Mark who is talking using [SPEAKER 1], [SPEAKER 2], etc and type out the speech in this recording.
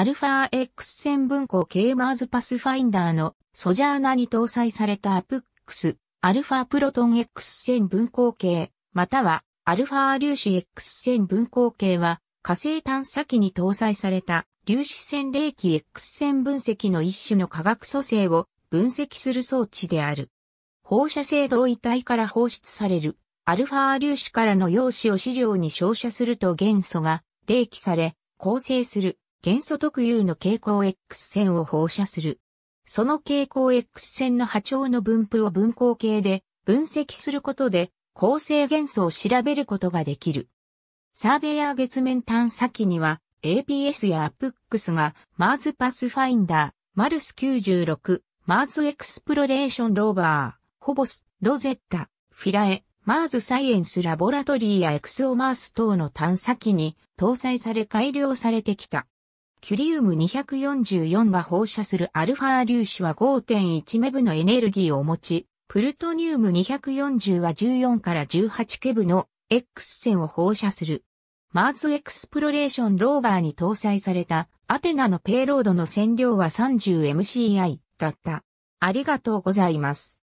[SPEAKER 1] アルファ X 線分光系マーズパスファインダーのソジャーナに搭載されたアプックス、アルファプロトン X 線分光系、またはアルファ粒子 X 線分光系は火星探査機に搭載された粒子線冷気 X 線分析の一種の化学組成を分析する装置である。放射性同位体から放出されるアルファ粒子からの陽子を資料に照射すると元素が冷気され構成する元素特有の蛍光 X 線を放射する。その蛍光 X 線の波長の分布を分光計で分析することで構成元素を調べることができる。サーベイアー月面探査機には APS や APX が Mars Pathfinder、Mars 96、Mars エクスプロレーションローバー、ホボス、ロゼッタ、フィラエ、Mars サイエンスラボラトリーやエクスオマース等の探査機に搭載され改良されてきた。キュリウム244が放射するアルファ粒子は5.1メブのエネルギーを持ち、プルトニウム240は14から18ケブの X 線を放射する。マーズエクスプロレーションローバーに搭載されたアテナのペイロードの線量は 30MCI だった。ありがとうござい
[SPEAKER 2] ます。